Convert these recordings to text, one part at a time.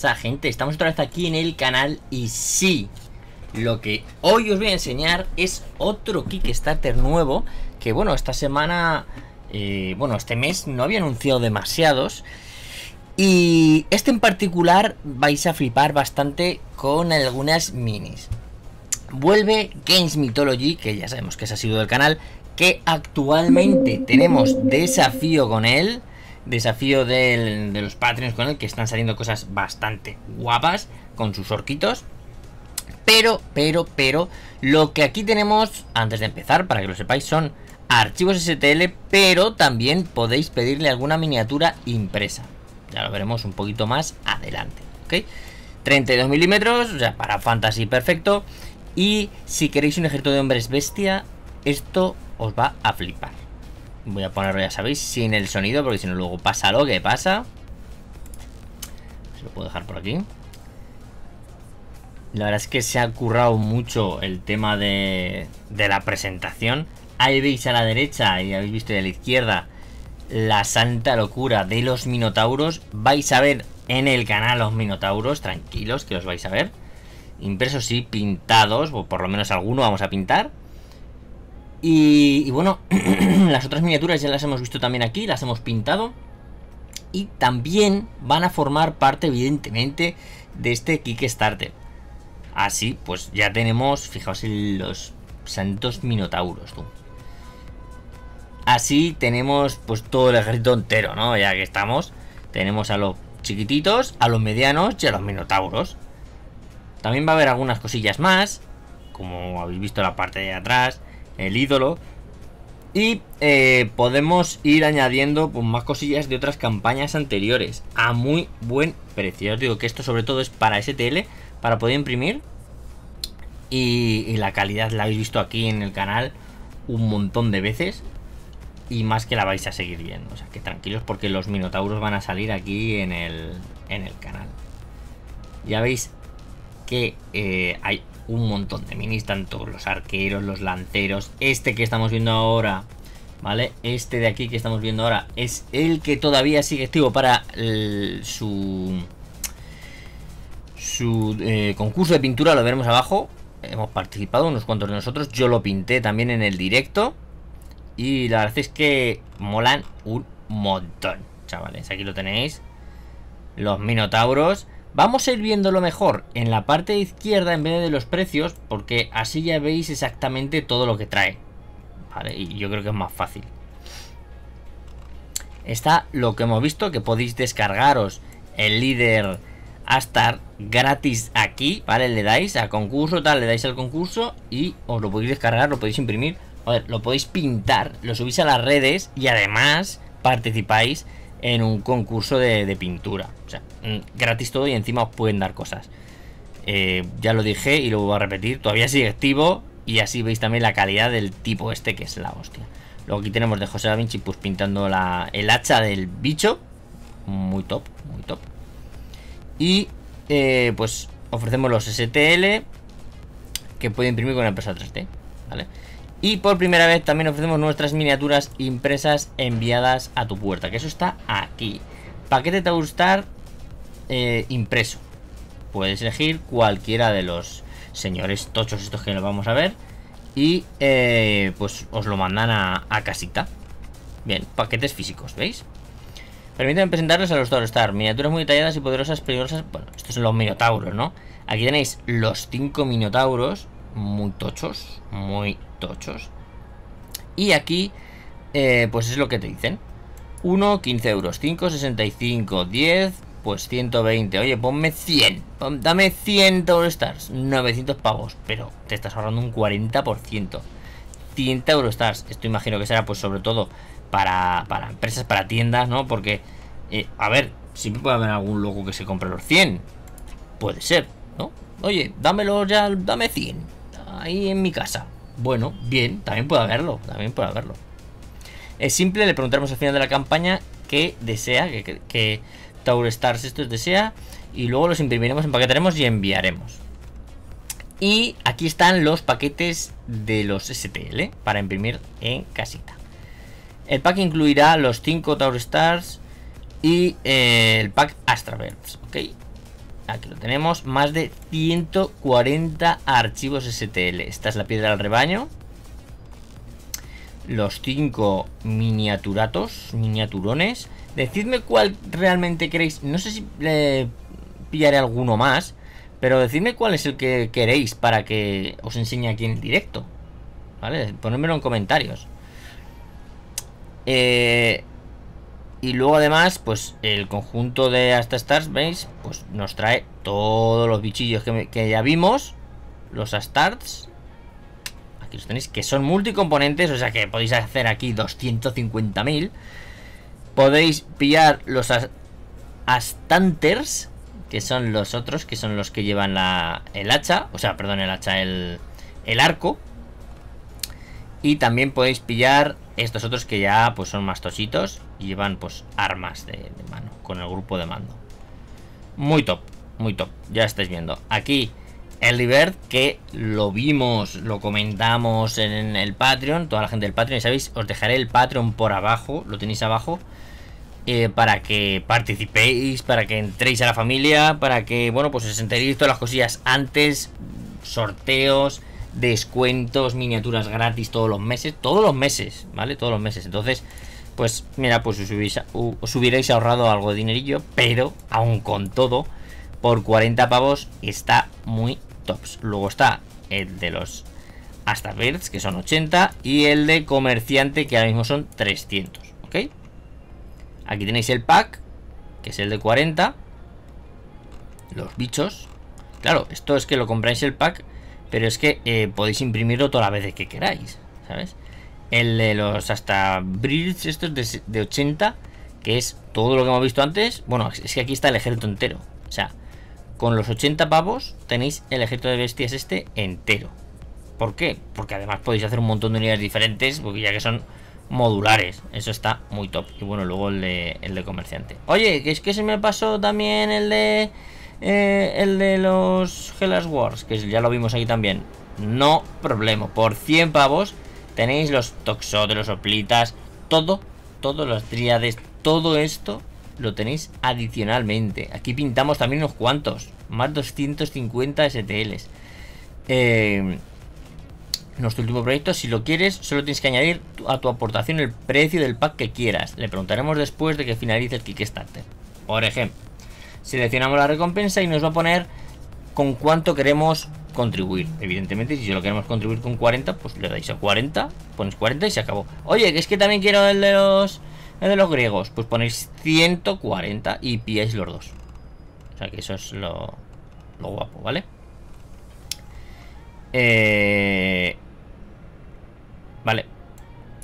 sea, gente? Estamos otra vez aquí en el canal y sí, lo que hoy os voy a enseñar es otro Kickstarter nuevo que bueno, esta semana, eh, bueno, este mes no había anunciado demasiados y este en particular vais a flipar bastante con algunas minis. Vuelve Games Mythology, que ya sabemos que es ha sido del canal, que actualmente tenemos desafío con él desafío de los Patreons con el que están saliendo cosas bastante guapas con sus orquitos. Pero, pero, pero, lo que aquí tenemos, antes de empezar, para que lo sepáis, son archivos STL, pero también podéis pedirle alguna miniatura impresa. Ya lo veremos un poquito más adelante, ¿ok? 32 milímetros, o sea, para fantasy perfecto. Y si queréis un ejército de hombres bestia, esto os va a flipar. Voy a ponerlo, ya sabéis, sin el sonido, porque si no luego pasa lo que pasa. Se lo puedo dejar por aquí. La verdad es que se ha currado mucho el tema de, la presentación. Ahí veis a la derecha y habéis visto de a la izquierda la santa locura de los minotauros. Vais a ver en el canal los minotauros, tranquilos que os vais a ver. Impresos y pintados, o por lo menos alguno vamos a pintar. Y, bueno, las otras miniaturas ya las hemos visto también aquí, las hemos pintado. Y también van a formar parte, evidentemente, de este Kickstarter. Así, ah, pues ya tenemos, fijaos en los santos minotauros, Así tenemos pues todo el ejército entero, ¿no? Ya que estamos, tenemos a los chiquititos, a los medianos y a los minotauros. También va a haber algunas cosillas más, como habéis visto la parte de atrás, el ídolo. Y eh, podemos ir añadiendo pues, más cosillas de otras campañas anteriores a muy buen precio. Os digo que esto sobre todo es para STL, para poder imprimir. Y, la calidad la habéis visto aquí en el canal un montón de veces y más que la vais a seguir viendo. O sea, que tranquilos porque los minotauros van a salir aquí en el, canal. Ya veis que eh, hay un montón de minis, tanto los arqueros, los lanteros. Este que estamos viendo ahora, ¿vale? Este de aquí que estamos viendo ahora es el que todavía sigue activo para su, su eh, concurso de pintura, lo veremos abajo. Hemos participado unos cuantos de nosotros, yo lo pinté también en el directo. Y la verdad es que molan un montón, chavales. Aquí lo tenéis. Los minotauros. Vamos a ir viéndolo mejor en la parte izquierda en vez de los precios, porque así ya veis exactamente todo lo que trae. Vale, y yo creo que es más fácil. Está lo que hemos visto, que podéis descargaros el líder Astar gratis aquí, ¿vale? Le dais a concurso, tal, le dais al concurso y os lo podéis descargar, lo podéis imprimir, lo podéis pintar, lo subís a las redes y además participáis en un concurso de, pintura. O sea, mm, gratis todo y encima os pueden dar cosas. Eh, ya lo dije y lo voy a repetir, todavía sigue activo y así veis también la calidad del tipo este que es la hostia. Luego aquí tenemos de José Da Vinci pues pintando el hacha del bicho. Muy top, muy top. Y eh, pues ofrecemos los STL que puede imprimir con la empresa 3D. ¿vale? Y por primera vez también ofrecemos nuestras miniaturas impresas enviadas a tu puerta, que eso está aquí. Paquete Taurstar eh, impreso. Puedes elegir cualquiera de los señores tochos estos que nos vamos a ver. Y eh, pues os lo mandan a, casita. Bien, paquetes físicos, ¿veis? Permítanme presentarles a los Star Miniaturas muy detalladas y poderosas, peligrosas. Bueno, estos son los Minotauros, ¿no? Aquí tenéis los 5 Minotauros muy tochos, muy tochos. Y aquí, eh, pues es lo que te dicen. 1, 15 euros, 5, 65, 10, pues 120. Oye, ponme 100, dame 100 Eurostars, 900 pavos, pero te estás ahorrando un 40%. 100 Eurostars, esto imagino que será pues sobre todo para, empresas, para tiendas, ¿no? Porque, eh, a ver, siempre puede haber algún loco que se compre los 100. Puede ser, ¿no? Oye, dámelo ya, dame 100 ahí en mi casa. Bueno, bien, también puedo haberlo, también puede haberlo. Es simple, le preguntaremos al final de la campaña qué desea, que, que, Tower Stars estos desea, y luego los imprimiremos, empaquetaremos y enviaremos. Y aquí están los paquetes de los STL para imprimir en casita. El pack incluirá los 5 Tower Stars y eh, el pack Astraverse, ¿ok? Aquí lo tenemos, más de 140 archivos STL. Esta es la piedra del rebaño. Los cinco miniaturatos, miniaturones. Decidme cuál realmente queréis. No sé si pillaré alguno más. Pero decidme cuál es el que queréis para que os enseñe aquí en el directo. ¿Vale? Ponedmelo en comentarios. Eh, y luego además, pues el conjunto de hasta stars, ¿veis? Pues nos trae todos los bichillos que, ya vimos. Los Astarts. Aquí los tenéis, que son multicomponentes, o sea que podéis hacer aquí 250.000. Podéis pillar los Astanters, que son los otros, que son los que llevan el hacha. O sea, perdón, el hacha, el, el arco. Y también podéis pillar estos otros que ya pues son más tositos llevan pues armas de, mano con el grupo de mando. Muy top, muy top, ya estáis viendo. Aquí el Libert, que lo vimos, lo comentamos en el Patreon, toda la gente del Patreon, y sabéis, os dejaré el Patreon por abajo, lo tenéis abajo, eh, para que participéis, para que entréis a la familia, para que, bueno, pues os enteréis todas las cosillas antes, sorteos, descuentos, miniaturas gratis todos los meses, todos los meses, ¿vale? Todos los meses, entonces pues mira, pues os, hubierais, ahorrado algo de dinerillo, pero aún con todo, por 40 pavos está muy tops. Luego está el de los hasta Birds, que son 80, y el de Comerciante, que ahora mismo son 300, ¿ok? Aquí tenéis el pack, que es el de 40, los bichos. Claro, esto es que lo compráis el pack, pero es que eh, podéis imprimirlo toda la vez que queráis, ¿sabes? El de los hasta Bridge, estos de, de 80, que es todo lo que hemos visto antes. Bueno, es que aquí está el ejército entero. O sea, con los 80 pavos tenéis el ejército de bestias este entero. ¿Por qué? Porque además podéis hacer un montón de unidades diferentes, porque ya que son modulares. Eso está muy top. Y bueno, luego el de, el de comerciante. Oye, que es que se me pasó también el de... Eh, el de los Hellas Wars, que ya lo vimos ahí también. No problema. Por 100 pavos Tenéis los toxotes, los oplitas, todo, todos los tríades, todo esto lo tenéis adicionalmente. Aquí pintamos también unos cuantos, más 250 STLs. Em, nuestro último proyecto, si lo quieres, solo tienes que añadir a tu aportación el precio del pack que quieras. Le preguntaremos después de que finalice el Kickstarter. Por ejemplo, seleccionamos la recompensa y nos va a poner con cuánto queremos contribuir. Evidentemente, si lo queremos contribuir con 40, pues le dais a 40, pones 40 y se acabó. Oye, que es que también quiero el de los, de los griegos. Pues ponéis 140 y pilláis los dos. O sea que eso es lo, lo guapo, ¿vale? Eh, vale.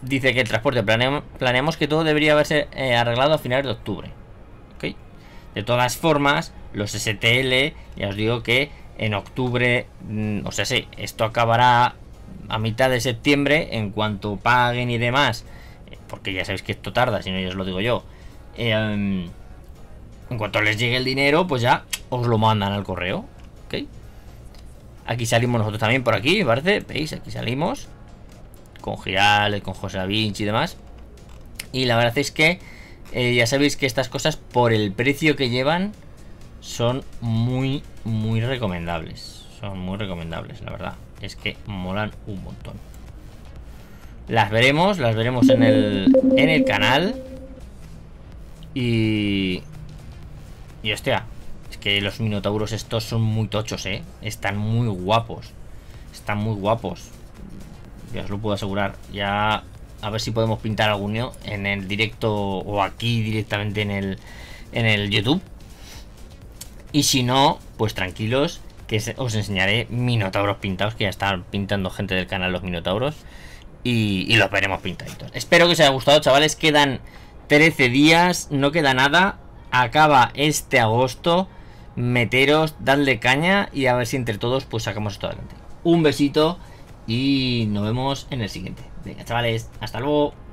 Dice que el transporte, planeamos, que todo debería haberse eh, arreglado a finales de octubre. ¿Ok? De todas formas, los STL, ya os digo que en octubre, mm, o sea, sí, esto acabará a mitad de septiembre, en cuanto paguen y demás, porque ya sabéis que esto tarda, si no ya os lo digo yo, em, en cuanto les llegue el dinero, pues ya os lo mandan al correo, Aquí salimos nosotros también por aquí, ¿parece? ¿Veis? Aquí salimos, con Giral, con José Vinci y demás, y la verdad es que eh, ya sabéis que estas cosas, por el precio que llevan, son muy, muy recomendables. Son muy recomendables, la verdad. Es que molan un montón. Las veremos, las veremos en el, en el canal. Y... Y hostia, es que los minotauros estos son muy tochos, ¿eh? Están muy guapos. Están muy guapos. Ya os lo puedo asegurar. Ya a ver si podemos pintar alguno en el directo o aquí directamente en el, en el YouTube. Y si no, pues tranquilos, que os enseñaré minotauros pintados, que ya están pintando gente del canal los minotauros. Y, los veremos pintaditos. Espero que os haya gustado, chavales. Quedan 13 días, no queda nada. Acaba este agosto. Meteros, dadle caña y a ver si entre todos pues sacamos esto adelante. Un besito y nos vemos en el siguiente. Venga, chavales, hasta luego.